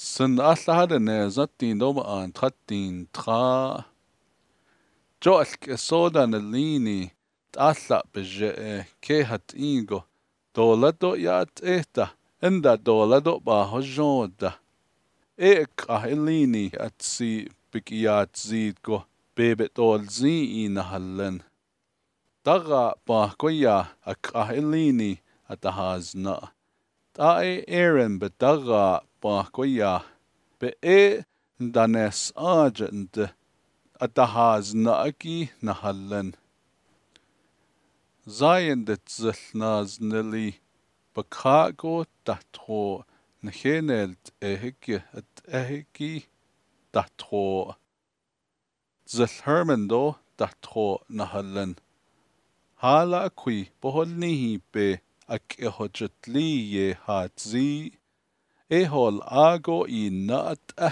Sen allaha ne zattin doma an trattin tra. Joalk sodan lini alla beje kehat ingo. Dolado yat eta. dola do baho joda. Ek ahilini at si bikiyat zidgo. Bebet ol zi inahallen. Daga bahkoya ak ahilini atahazna. ta e Aaron be daga pa ko ya be e danes argent a da has na aki na hallen zayen de zlnas nili be ka go da tro na henel e hikke at e hikki da tro zl herman do da tro na hallen hala kui bohol ni be ac y hodrytlu ie hadzi, e hol ago i nad e.